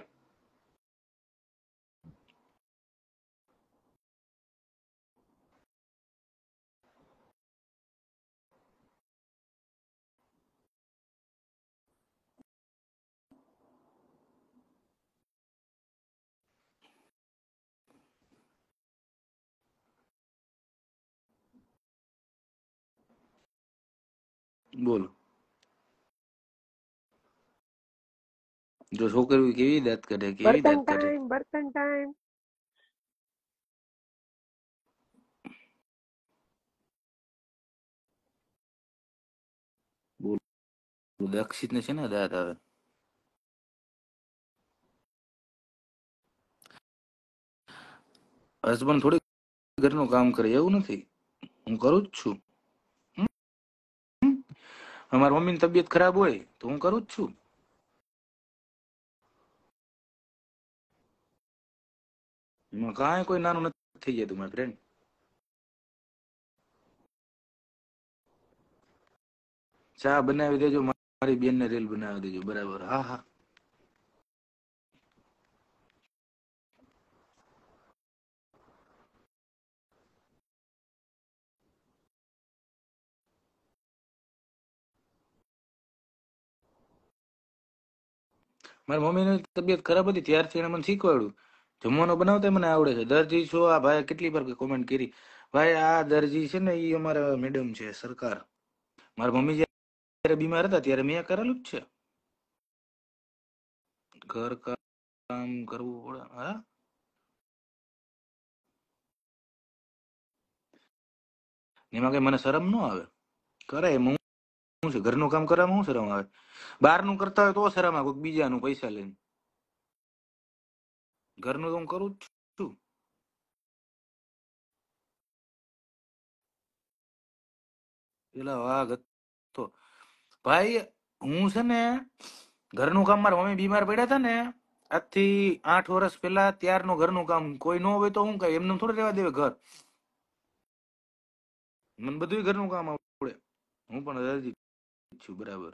Speaker 3: બોલો જો છોકરી કેવી દાંત કરે કેવી દાંત કરે બર્તન ટાઈમ બોલો દક્ષિત ને છે ને દાંત આવે
Speaker 1: હસબન્ડ થોડી ઘરનું કામ કરે એવું નથી હું કરું જ છું મારા મમ્મીની તબિયત ખરાબ હોય તો હું કરું જ છું કાંઈ કોઈ નાનું નથી થઈ જતું મારા ફ્રેન્ડ ચા બનાવી દેજો મારી બેન ને રીલ બનાવી દેજો બરાબર હા હા મારા મમ્મીની તબિયત ખરાબ હતી ત્યારથી એને મને શીખવાડ્યું જમવાનું બનાવતા મને આવડે છે દરજી છો આ ભાઈ કેટલી વાર કોમેન્ટ કરી ભાઈ આ દરજી છે ને એ અમારા મેડમ છે સરકાર મારા મમ્મી જ્યારે બીમાર હતા ત્યારે મેં કરેલું જ છે ઘર કામ કરવું પડે હા એમાં કઈ મને શરમ ન આવે કરે હું શું છે ઘરનું કામ કરવામાં શું શરમ આવે બહારનું કરતા હોય તો શરમ આવે કોઈક બીજાનું પૈસા લઈને ઘરનું તો હું કરું જ છું પેલા વાઘ તો ભાઈ હું છે ને ઘરનું કામ મારા મમ્મી બીમાર પડ્યા હતા ને આજથી આઠ વર્ષ પહેલા ત્યારનું ઘરનું કામ કોઈ ન હોય તો હું કઈ એમને થોડું રહેવા દેવે ઘર મને બધું ઘરનું કામ આવડે હું પણ છું બરાબર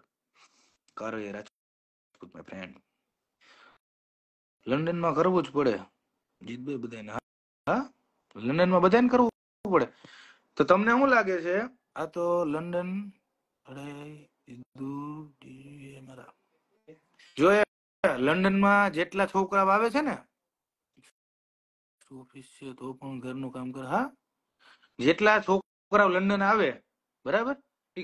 Speaker 1: કારો એ રાજપૂત માય ફ્રેન્ડ લંડનમાં કરવું જ પડે જીતભાઈ બધાને હા લંડનમાં બધાને કરવું પડે તો તમને શું લાગે છે આ તો લંડન જો લંડનમાં જેટલા છોકરા આવે છે ને ઓફિસ છે તો પણ ઘરનું કામ કર હા જેટલા છોકરાઓ લંડન આવે બરાબર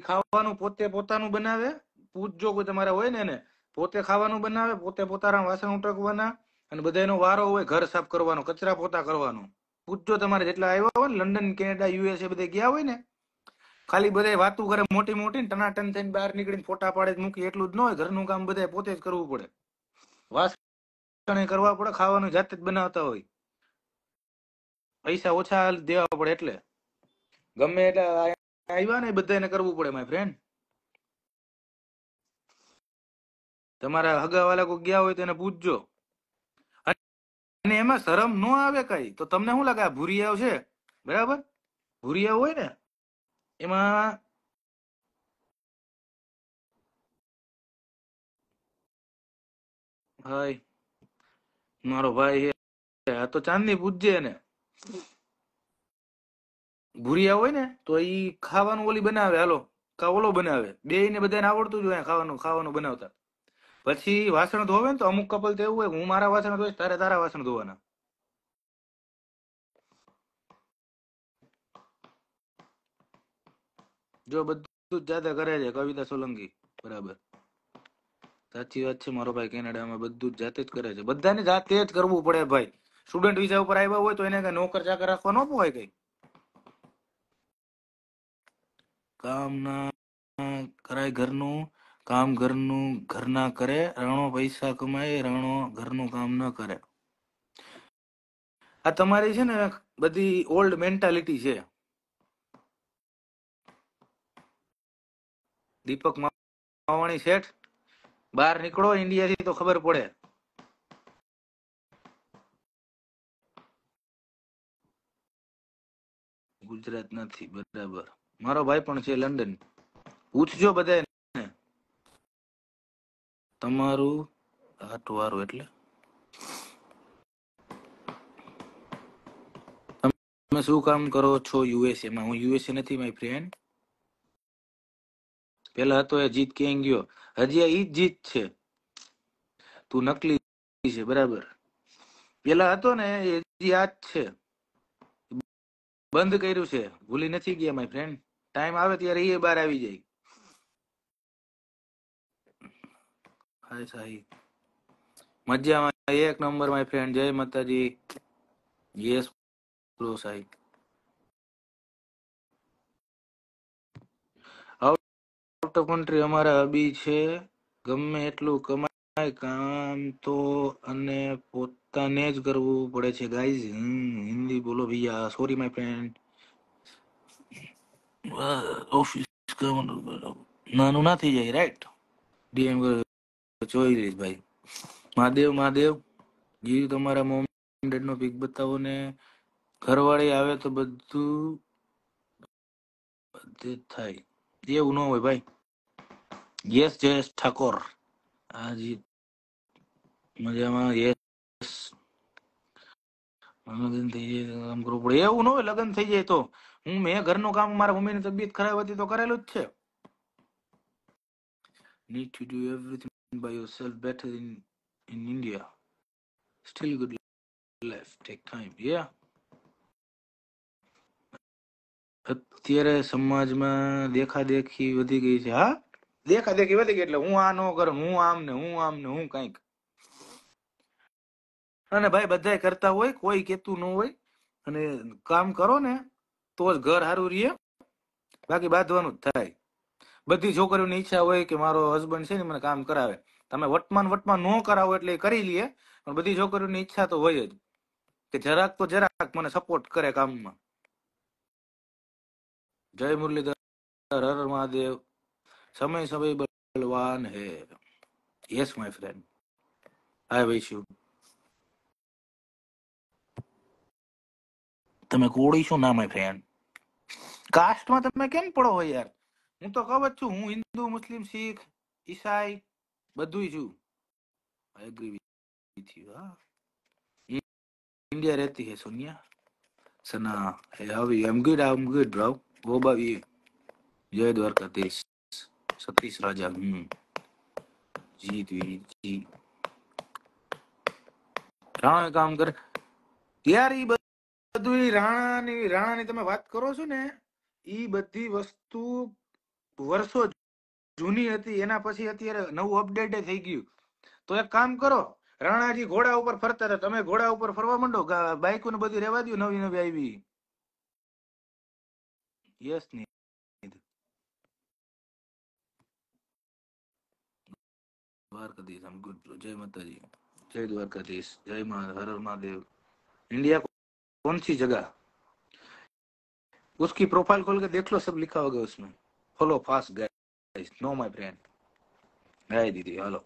Speaker 1: ખાવાનું પોતે પોતાનું બનાવે પૂત કોઈ તમારે હોય ને એને પોતે ખાવાનું બનાવે પોતે પોતાના વાસણ ઉટકવાના અને બધાનો વારો હોય ઘર સાફ કરવાનો કચરા પોતા કરવાનો પૂછજો તમારે જેટલા આવ્યા હોય ને લંડન કેનેડા યુએસએ બધે ગયા હોય ને ખાલી બધા વાતું કરે મોટી મોટી ને ટનાટન થઈને બહાર નીકળીને ફોટા પાડે મૂકી એટલું જ ન હોય ઘરનું કામ બધા પોતે જ કરવું પડે વાસણ કરવા પડે ખાવાનું જાતે જ બનાવતા હોય પૈસા ઓછા દેવા પડે એટલે ગમે એટલે આવ્યા ને બધા એને કરવું પડે માય ફ્રેન્ડ તમારા હગાવાલા કોઈ ગયા હોય તો એને પૂછજો અને એમાં શરમ ન આવે કઈ તો તમને શું લાગે આ ભૂરિયાઓ છે બરાબર ભૂરિયાઓ હોય ને એમાં હાય મારો ભાઈ આ તો ચાંદની પૂજ્ય એને ભૂરિયા હોય ને તો એ ખાવાનું ઓલી બનાવે હાલો કા ઓલો બનાવે બે ને બધાને આવડતું જ હોય ખાવાનું ખાવાનું બનાવતા પછી વાસણ ધોવે ને તો અમુક કપલ તો એવું હોય હું મારા વાસણ ધોઈશ તારે તારા વાસણ ધોવાના જો બધું જાતે કરે છે કવિતા સોલંકી બરાબર સાચી વાત છે મારો ભાઈ કેનેડામાં બધું જ જાતે જ કરે છે બધાને જાતે જ કરવું પડે ભાઈ સ્ટુડન્ટ વિઝા ઉપર આવ્યા હોય તો એને કઈ નોકર ચાકર રાખવા ન હોય કઈ કામ કરાય ઘરનું કામ ઘરનું ઘરના કરે રાણો પૈસા કમાય રાણો ઘરનું કામ ન કરે આ તમારી છે ને બધી ઓલ્ડ મેન્ટાલિટી છે દીપક માવાણી શેઠ બહાર નીકળો ઇન્ડિયાથી તો ખબર પડે ગુજરાત નથી બરાબર મારો ભાઈ પણ છે લંડન પૂછજો બધા તમારું હાટવારું એટલે તમે શું કામ કરો છો યુએસએ માં હું યુએસએ નથી માય ફ્રેન્ડ પેલા હતો એ જીત ક્યાં ગયો હજી આ ઈ જીત છે તું નકલી છે બરાબર પેલા હતો ને એ આ જ છે બંધ કર્યું છે ભૂલી નથી ગયા માય ફ્રેન્ડ ટાઈમ આવે ત્યારે એ બહાર આવી જાય હાય સાહી મજામાં એક નંબર માય ફ્રેન્ડ જય માતાજી યસ બ્રો સાહેબ આઉટ ઓફ કન્ટ્રી અમારા અબી છે ગમે એટલું કમાય કામ તો અને પોતાને જ કરવું પડે છે ગાઈઝ હિન્દી બોલો ભૈયા સોરી માય ફ્રેન્ડ ઓફિસ નાનું ના થઈ જાય રાઈટ ડીએમ જોઈ લઈશ ભાઈ મહાદેવ મહાદેવ ગીર તમારા મોમ ડેડનો પિક બતાવો ને ઘરવાળી આવે તો બધું બધે થાય એવું ન હોય ભાઈ યસ જયેશ ઠાકોર આજે મજામાં યસ લગ્ન થઈ જાય કામ કરવું પડે એવું ન હોય લગ્ન થઈ જાય તો હું મેં ઘરનું કામ મારા મમ્મીની તબિયત ખરાબ હતી તો કરેલું જ છે need to do everything by yourself better in in india still good life take time yeah અત્યારે સમાજમાં દેખાદેખી વધી ગઈ છે હા દેખાદેખી વધી ગઈ એટલે હું આ ન કર હું આમ ને હું આમ ને હું કઈક અને ભાઈ બધા કરતા હોય કોઈ કેતું ન હોય અને કામ કરો ને તો જ ઘર સારું રહીએ બાકી બાંધવાનું જ થાય બધી છોકરીઓની ઈચ્છા હોય કે મારો હસબન્ડ છે ને મને કામ કરાવે તમે વટમાન વટમાં ન કરાવો એટલે કરી લઈએ પણ બધી છોકરીઓની ઈચ્છા તો હોય જ કે જરાક તો જરાક મને સપોર્ટ કરે કામમાં જય મુરલીધર હર મહાદેવ સમય સમય બલવાન હે yes my friend I wish you તમે કોળી છો ના માય ફ્રેન્ડ કાસ્ટમાં તમે કેમ પડો હો યાર હું તો કહું છું હું હિન્દુ મુસ્લિમ શીખ ઈસાઈ બધું છું આઈ એગ્રી વિથ યુ હા ઇન્ડિયા રહેતી હે સોનિયા સના હે how you I am good I am good bro how about જય દ્વારકાધીશ સતીશ રાજા હમ જી જી જી રાણા કામ કરે ત્યારે બધું રાણાની રાણાની તમે વાત કરો છો ને એ બધી વસ્તુ વર્ષો જૂની હતી એના પછી અત્યારે નવું અપડેટ થઈ ગયું તો એક કામ કરો રાણાજી ઘોડા ઉપર ફરતા હતા તમે ઘોડા ઉપર ફરવા માંડો બાઈકો ને બધી રેવા દો નવી નવી આવી યસ ની દ્વારકાધીશ આમ ગુડ જય માતાજી જય દ્વારકાધીશ જય હર મહાદેવ ઇન્ડિયા કોણ સી જગા उसकी प्रोफाइल खोल के देख लो सब लिखा होगा उसमें follow fast guys no my friend ગાય દીદી હાલો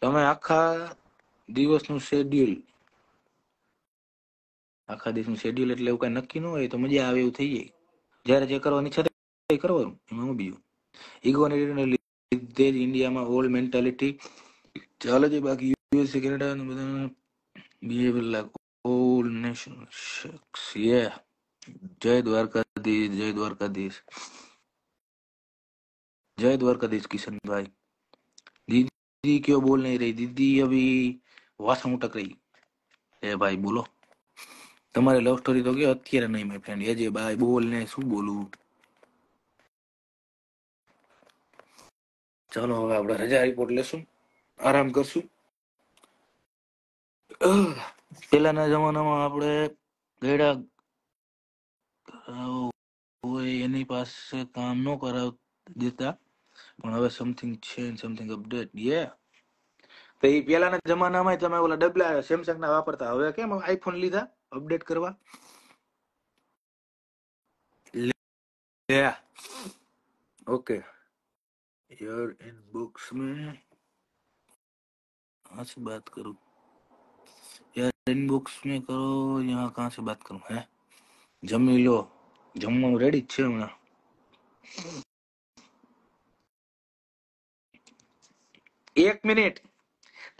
Speaker 1: તમે આખા દિવસનું શેડ્યુલ આખા દિવસનું શેડ્યુલ એટલે એવું કઈ નક્કી ન હોય તો મજા આવે એવું થઈ જાય જયારે જે કરવાની છે કરવાનું એમાં હું બીજું ઇગોને લીધે જ ઇન્ડિયામાં ઓલ્ડ મેન્ટાલિટી ચાલે છે બાકી યુએસએ કેનેડા બધા બિહેવિયર લાગ ઓલ્ડ નેશન શખ્સ યા જય દ્વારકાધીશ જય દ્વારકાધીશ જय द्वारकाधीश किशन भाई दीदी क्यों बोल नहीं रही दीदी વાસણ ઉટક રહી એ ભાઈ બોલો તમારે લવ સ્ટોરી તો કયો અત્યારે નહીં માય ફ્રેન્ડ એજે ભાઈ બોલ ને શું બોલું ચાલો હવે આપણે રજા રિપોર્ટ લેશું આરામ કરશું પેલાના જમાનામાં આપણે ગયડા એની પાસે કામ ન કરાવ દેતા પણ હવે સમથિંગ છે સમથિંગ અપડેટ યે તો એ પહેલાના જમાનામાં તમે ઓલા ડબલા સેમસંગ ના વાપરતા હવે કેમ આઈફોન લીધા અપડેટ કરવા ઓકે યોર ઇનબોક્સ મેં कहाँ से बात करूँ यार इनबॉक्स में करो यहाँ कहाँ से बात કરું હે જમી લો જમવાનું રેડી જ છે હમણાં એક મિનિટ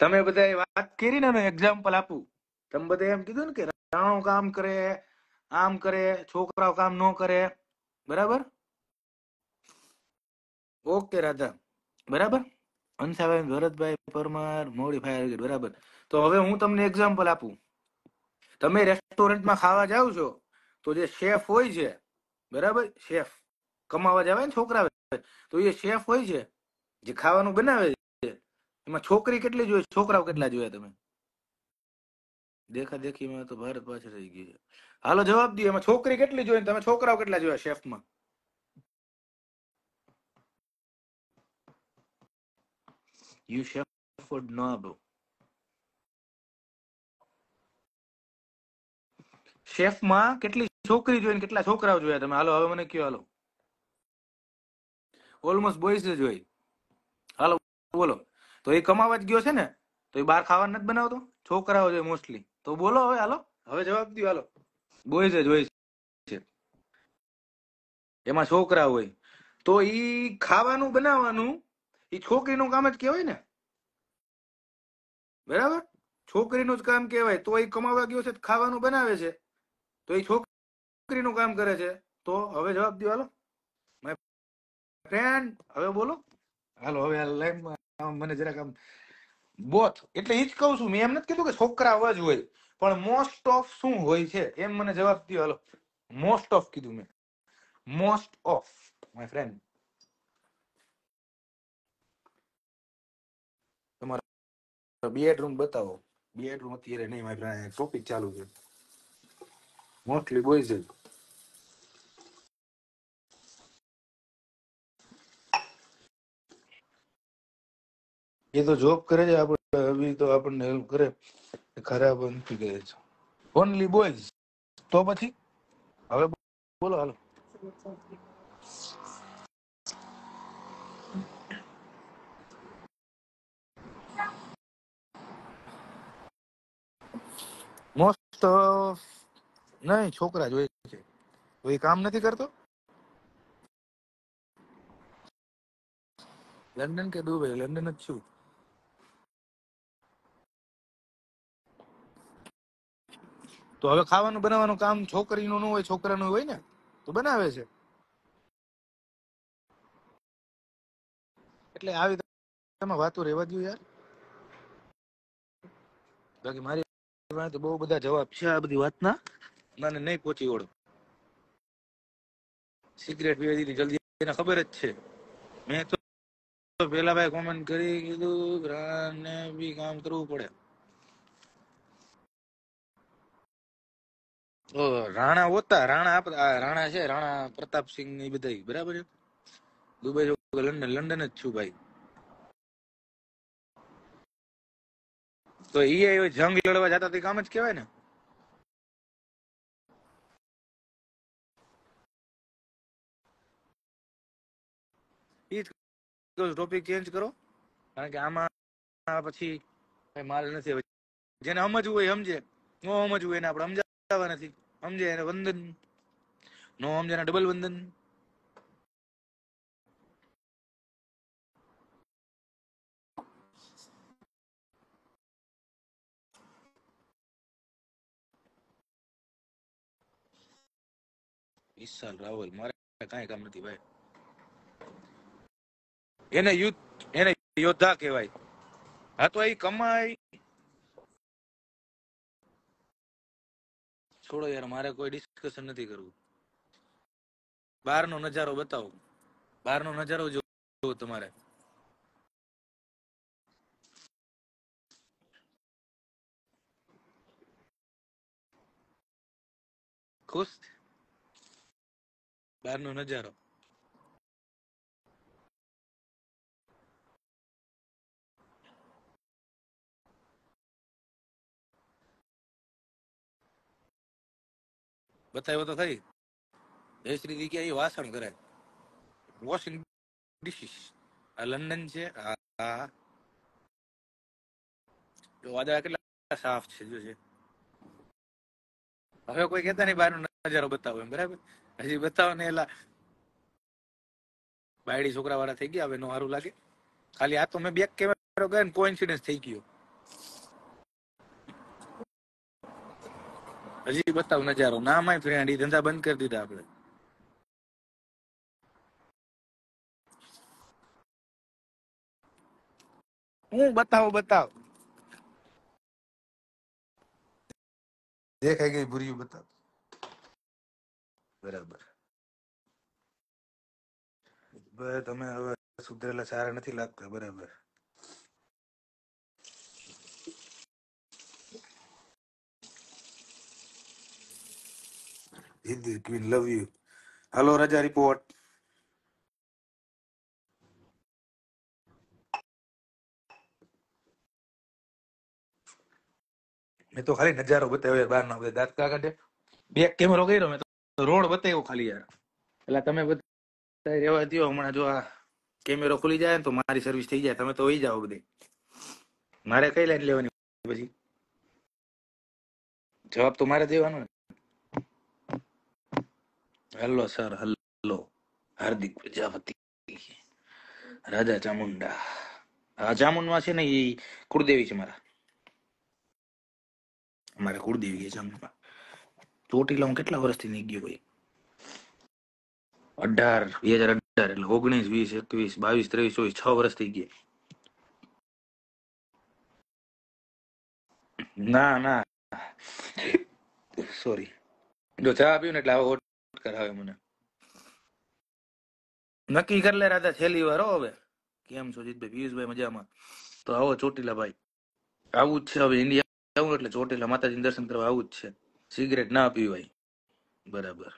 Speaker 1: તમે બધા વાત કરી ને એક્ઝામ્પલ આપું તમે બધા એમ કીધું ને કે રાણો કામ કરે આમ કરે છોકરાઓ કામ ન કરે બરાબર ઓકે રાધા બરાબર હંસાભાઈ ભરતભાઈ પરમાર મોડી ફાયર બ્રિગેડ બરાબર તો હવે હું તમને એક્ઝામ્પલ આપું તમે રેસ્ટોરન્ટમાં ખાવા જાઓ છો તો જે શેફ હોય છે બરાબર શેફ કમાવા જવાય ને છોકરા તો એ શેફ હોય છે જે ખાવાનું બનાવે છે એમાં છોકરી કેટલી જોઈએ છોકરાઓ કેટલા જોયા તમે દેખા દેખીમાં તો ભારત પાછળ રહી ગયું હાલો જવાબ દો એમાં છોકરી કેટલી જોઈ તમે છોકરાઓ કેટલા જોયા શેફમાં યુ શેફ ફૂડ નો about. શેફમાં કેટલી છોકરી જોઈને કેટલા છોકરાઓ જોયા તમે હાલો હવે મને કયો હાલો ઓલમોસ્ટ બોયઝ જ હોય હાલો બોલો તો એ કમાવા જ ગયો છે ને તો એ બહાર ખાવા નથી બનાવતો છોકરાઓ જોઈએ મોસ્ટલી તો બોલો હવે હાલો હવે જવાબ દો હાલો બોયઝ જ હોય છે એમાં છોકરા હોય તો ઈ ખાવાનું બનાવવાનું ઈ છોકરીનું કામ જ કહેવાય ને બરાબર છોકરીનું જ કામ કહેવાય તો એ કમાવા ગયો છે ખાવાનું બનાવે છે તો એ છોકરી નોકરીનું કામ કરે છે તો હવે જવાબ દો હાલો માય ફ્રેન્ડ હવે બોલો હાલો હવે લાઈનમાં મને જરાક આમ બોથ એટલે એ જ કહું છું મેં એમ નથી કીધું કે છોકરા અવાજ હોય પણ મોસ્ટ ઓફ શું હોય છે એમ મને જવાબ દો હાલો મોસ્ટ ઓફ કીધું મેં મોસ્ટ ઓફ માય ફ્રેન્ડ તમારા બેડરૂમ બતાવો બેડરૂમ અત્યારે નહીં મારી ફ્રેન્ડ ટોપિક ચાલુ છે Mostly boys જ. એ તો જોબ કરે છે આપણે હવે તો આપણને હેલ્પ કરે ખરાબ નથી કરે છે ઓનલી બોયઝ તો પછી હવે બોલો હાલો મોસ્ટ ઓફ નહીં છોકરા જોઈએ છે તો કામ નથી કરતો લંડન કે દુબઈ લંડન જ છું તો હવે ખાવાનું બનાવવાનું કામ છોકરીનું ન હોય છોકરાનું હોય ને તો બનાવે છે એટલે આવી તમે વાતો રહેવા દઉં યાર બાકી મારી તો બહુ બધા જવાબ છે આ બધી વાતના મને નહીં પહોંચી વળો સિગરેટ પીવી દીધી જલ્દી એને ખબર જ છે મેં તો પેલા ભાઈ કોમેન્ટ કરી કીધું ગ્રાને બી કામ કરવું પડે રાણા હોતા રાણા આપતા રાણા છે રાણા પ્રતાપસિંહ ને બધા બરાબર છે દુબઈ લંડન લંડન જ છું ભાઈ તો એ જંગ લડવા જતા તે કામ જ કેવાય ને ટોપિક ચેન્જ કરો કારણ કે આમાં પછી માલ નથી જેને સમજવું હોય સમજે નો સમજવું એને આપણે સમજાવવા નથી સમજે એને વંદન નો સમજે એને ડબલ વંદન વિશાલ રાવલ મારે કાંઈ કામ નથી ભાઈ એને યુદ્ધ એને યોદ્ધા કહેવાય હા તો એ કમાય છોડો યાર મારે કોઈ ડિસ્કશન નથી કરવું બહારનો નજારો બતાવો બહારનો નજારો જોવો તમારે
Speaker 3: ખુશ બહારનો નજારો
Speaker 1: બતાવ્યો તો થઈ જયશ્રી દી કે એ વાસણ કરે વોશિંગ ડિશિસ આ લંડન છે આ વાદળા કેટલા સાફ છે જો છે હવે કોઈ કેતા નહીં બહારનો નજારો બતાવો એમ બરાબર હજી બતાવો ને એલા બાયડી છોકરા વાળા થઈ ગયા હવે નો સારું લાગે ખાલી આ તો મેં બેક કેમેરો ગયા ને કોઇન્સિડન્સ થઈ ગયો હજી બતાવ નજારો ના માય ફ્રેન્ડ ધંધા બંધ કરી દીધા આપણે
Speaker 3: હું બતાવો બતાવ દેખાઈ ગઈ
Speaker 1: ભૂરીયું બતાવ બરાબર તમે હવે સુધરેલા સારા નથી લાગતા બરાબર Hindi queen love you hello રજા રિપોર્ટ મેં તો ખાલી નજારો બતાવ્યો બહાર ના બધા દાંતકા કાઢે બે કેમેરો કર્યો મેં તો રોડ બતાવ્યો ખાલી યાર એટલે તમે બધા રેવા દો હમણાં જો આ કેમેરો ખુલી જાય ને તો મારી સર્વિસ થઈ જાય તમે તો હોઈ જાઓ બધે મારે કઈ લાઈન લેવાની પછી જવાબ તો મારે દેવાનો ને hello sir hello Hardik Prajapati રાજા ચામુંડા આ ચામુંડમાં છે ને એ કુળદેવી છે મારા મારા કુળદેવી છે ચામુંડમાં ચોટીલા હું કેટલા વર્ષથી નહીં ગયો ભાઈ અઢાર બે હજાર અઢાર એટલે ઓગણીસ વીસ એકવીસ બાવીસ ત્રેવીસ ચોવીસ છ વર્ષ થઈ ગયા ના ના સોરી જો ચા પીવું ને એટલે આવો કરાવે મને નક્કી કરી લે રાજા છેલ્લી વાર હવે કેમ છો જીતભાઈ પિયુષભાઈ મજામાં તો આવો ચોટીલા ભાઈ આવું જ છે હવે ઇન્ડિયા આવું એટલે ચોટીલા માતાજી દર્શન કરવા આવું જ છે સિગરેટ ના પીવાય બરાબર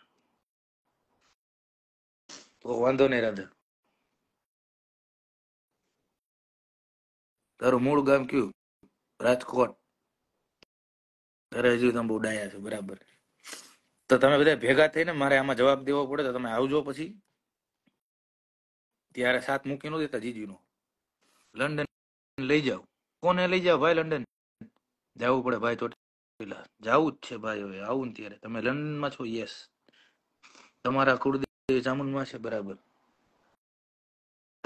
Speaker 1: તો
Speaker 3: વાંધો નહીં રાધા તારું
Speaker 1: મૂળ ગામ કયું રાજકોટ તારે હજુ તમે બહુ ડાયા છે બરાબર તો તમે બધા ભેગા થઈને મારે આમાં જવાબ દેવો પડે તો તમે આવજો પછી ત્યારે સાથ મૂકી ન દેતા જીજુનો લંડન લઈ જાવ કોને લઈ જાવ ભાઈ લંડન જવું પડે ભાઈ ચોટીલા જવું જ છે ભાઈ હવે આવું ત્યારે તમે લંડનમાં છો યસ તમારા કુળદેવ જામુનમાં છે બરાબર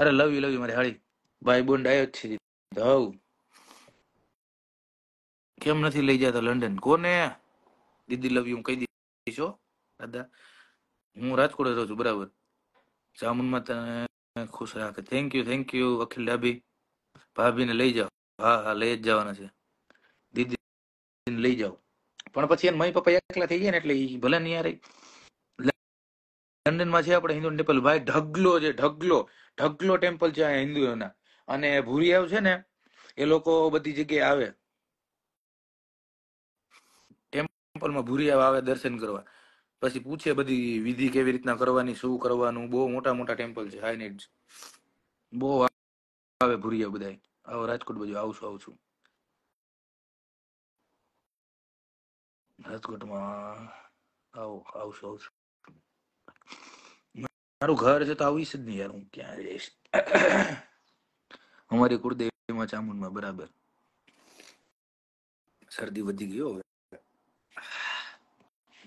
Speaker 1: અરે લવી લવી મારી હાળી ભાઈ બોન્ડ આવ્યો જ છે હવ કેમ નથી લઈ જતા લંડન કોને દીદી લવ્યું કઈ દીધું છો દાદા હું રાજકોટ રહું છું બરાબર જામુન માતા ખુશ રાખે thank you thank you Akhil Dabhi ભાભીને લઈ જાઓ હા હા લઈ જ જવાના છે દીદી લઈ જાઓ પણ પછી એને મમ્મી પપ્પા એકલા થઈ ગયા ને એટલે એ ભલે નહીં યાર લંડનમાં છે આપણે હિન્દુ ટેમ્પલ ભાઈ ઢગલો છે ઢગલો ઢગલો ટેમ્પલ છે અહીંયા હિન્દુઓના અને ભૂરી આવ છે ને એ લોકો બધી જગ્યાએ આવે ટેમ્પલમાં ભૂરિયા આવે દર્શન કરવા પછી પૂછે બધી વિધિ કેવી રીતના કરવાની શું કરવાનું બહુ મોટા મોટા ટેમ્પલ છે હાઈ નીડ બહુ આવે ભૂરિયા બધા આવો રાજકોટ બાજુ આવશું આવશું
Speaker 3: રાજકોટમાં
Speaker 1: આવો આવશું આવશું મારું ઘર છે આવીશ જ નહીં યાર હું ક્યાં જઈશ અમારી કુળદેવીમાં ચામુંડમાં બરાબર શરદી વધી ગયો હવે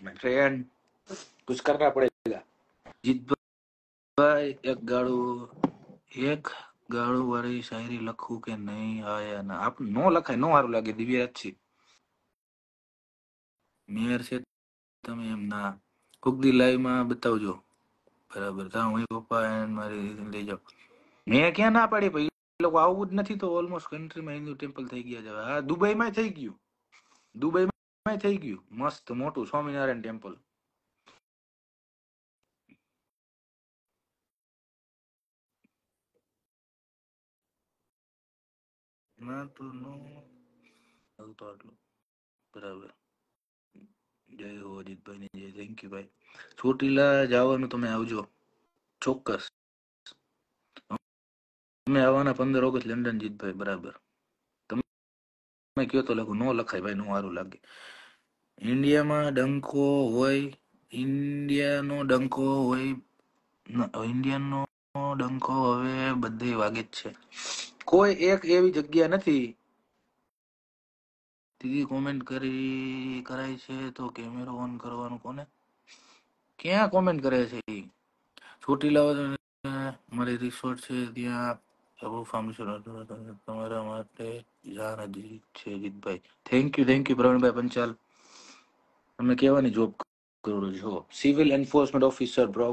Speaker 1: माय फ्रेंड कुछ करना पड़ेगा જીત ભાઈ એક ગાળું એક ગાળું વાળી શાયરી લખું કે નહીં આયા ના આપ નો લખાય નો સારું લાગે દિવ્યરાજ મેયર છે તમે એમ ના કોક દી લાઈવ માં બતાવજો બરાબર તા હું પપ્પા એન મારી લઈ જાઓ મેં ક્યાં ના પાડી ભાઈ લોકો આવું જ નથી તો ઓલમોસ્ટ કન્ટ્રી માં હિન્દુ ટેમ્પલ થઈ ગયા છે હા માં થઈ ગયું દુબઈમાં થઈ ગયું મસ્ત મોટું સ્વામિનારાયણ ટેમ્પલ બરાબર જય હો અજીતભાઈ ને જય થેન્ક યુ ભાઈ ચોટીલા જવાનું તમે આવજો ચોક્કસ તમે આવવાના પંદર ઓગસ્ટ લંડન જીતભાઈ બરાબર તમે કયો તો લખું નો લખાય ભાઈ નું સારું લાગે ઇન્ડિયામાં ડંકો હોય ઇન્ડિયાનો ડંકો હોય ઇન્ડિયાનો ડંકો હવે બધે વાગે જ છે કોઈ એક એવી જગ્યા નથી તીજી કોમેન્ટ કરી કરાય છે તો કેમેરો ઓન કરવાનું કોને ક્યાં કોમેન્ટ કરે છે છૂટી લાવો મારી રિસોર્ટ છે ત્યાં પ્રભુ ફાર્મેશન તમારા માટે જાન છે Jeetbhai thank you thank you Pravinbhai Panchal તમે કહેવાની જોબ કરો છો સિવિલ એન્ફોર્સમેન્ટ ઓફિસર બ્રો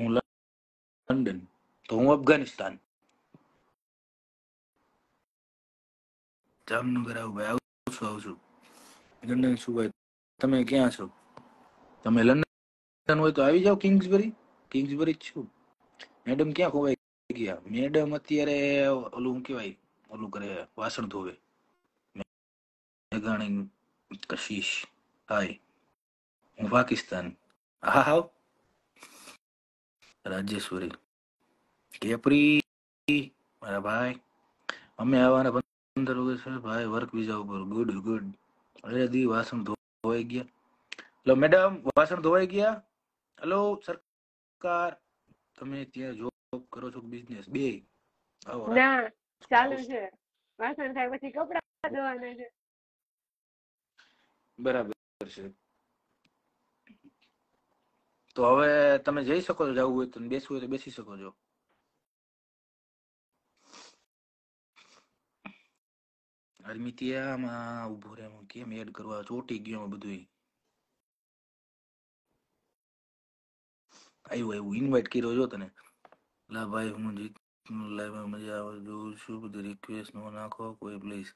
Speaker 1: હું લંડન તો હું અફઘાનિસ્તાન જામનગર આવું ભાઈ આવું છું આવું છું લંડન છું ભાઈ તમે ક્યાં છો તમે લંડન હોય તો આવી જાઓ કિંગ્સબરી કિંગ્સબરી જ છું મેડમ ક્યાં ખોવાઈ ગયા મેડમ અત્યારે ઓલું શું કહેવાય ઓલું કરે વાસણ ધોવે મેઘાણી કશીશ હાય હું પાકિસ્તાન રાજેશ્વરી કેપરી મારા ભાઈ અમે આવવાના પંદર ઓગસ્ટ ભાઈ વર્ક વિઝા ઉપર ગુડ ગુડ અરે દી વાસણ ધોવાઈ ગયા હલો મેડમ વાસણ ધોવાઈ ગયા હલો સરકાર તમે ત્યાં જોબ કરો છો બિઝનેસ બે ના
Speaker 2: ચાલુ છે વાસણ થાય પછી કપડા ધોવાના છે
Speaker 1: બરાબર કરશે તો હવે તમે જઈ શકો છો જવું હોય તો બેસવું હોય તો બેસી શકો છો અરમિતિયામાં ઉભો રે હું કેમ એડ કરવા ચોટી ગયો બધું આવ્યું આવ્યું ઇન્વાઇટ કર્યો જો તને લા ભાઈ હું જીત લાઈવમાં મજા આવે જોઉં છું બધી રિક્વેસ્ટ નો નાખો
Speaker 3: કોઈ પ્લીઝ